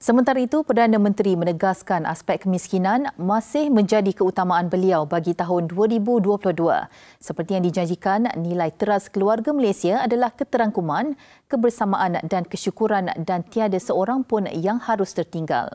Sementara itu, Perdana Menteri menegaskan aspek kemiskinan masih menjadi keutamaan beliau bagi tahun 2022. Seperti yang dijanjikan, nilai teras keluarga Malaysia adalah keterangkuman, kebersamaan dan kesyukuran dan tiada seorang pun yang harus tertinggal.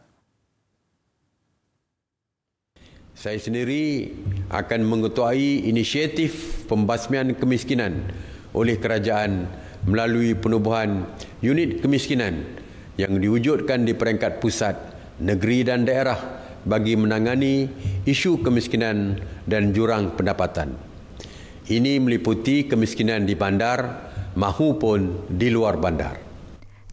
Saya sendiri akan mengetuai inisiatif pembasmian kemiskinan oleh kerajaan melalui penubuhan unit kemiskinan yang diwujudkan di peringkat pusat, negeri dan daerah bagi menangani isu kemiskinan dan jurang pendapatan. Ini meliputi kemiskinan di bandar maupun di luar bandar.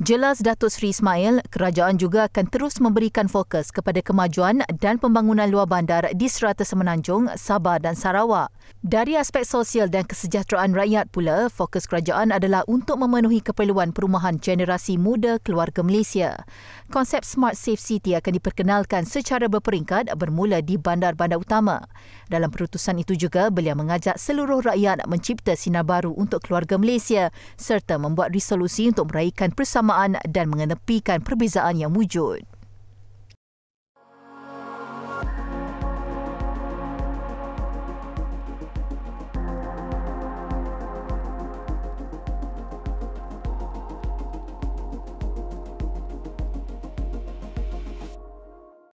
Jelas Datuk Seri Ismail, kerajaan juga akan terus memberikan fokus kepada kemajuan dan pembangunan luar bandar di Serata Semenanjung, Sabah dan Sarawak. Dari aspek sosial dan kesejahteraan rakyat pula, fokus kerajaan adalah untuk memenuhi keperluan perumahan generasi muda keluarga Malaysia. Konsep Smart Safe City akan diperkenalkan secara berperingkat bermula di bandar-bandar utama. Dalam perutusan itu juga, beliau mengajak seluruh rakyat mencipta sinar baru untuk keluarga Malaysia serta membuat resolusi untuk meraihkan persamaan keagamaan dan mengenepikan perbezaan yang wujud.